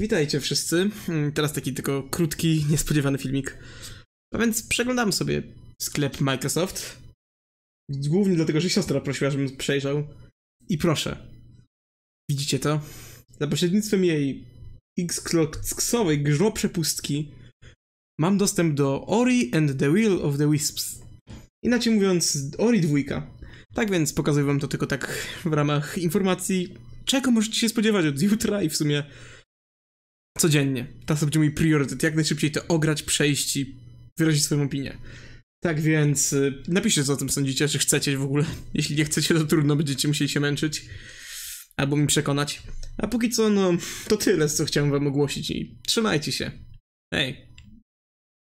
Witajcie wszyscy. Mm, teraz taki tylko krótki, niespodziewany filmik. A więc przeglądam sobie sklep Microsoft. Głównie dlatego, że siostra prosiła, żebym przejrzał. I proszę. Widzicie to? Za pośrednictwem jej X-Kloxowej grzmoprzepustki mam dostęp do Ori and the Will of the Wisps. Inaczej mówiąc, Ori dwójka. Tak więc pokazuję wam to tylko tak w ramach informacji, czego możecie się spodziewać od jutra i w sumie codziennie. To będzie mój priorytet. Jak najszybciej to ograć, przejść i wyrazić swoją opinię. Tak więc y, napiszcie co o tym sądzicie, czy chcecie w ogóle. Jeśli nie chcecie, to trudno, będziecie musieli się męczyć. Albo mi przekonać. A póki co, no, to tyle, co chciałem wam ogłosić i trzymajcie się. Hej!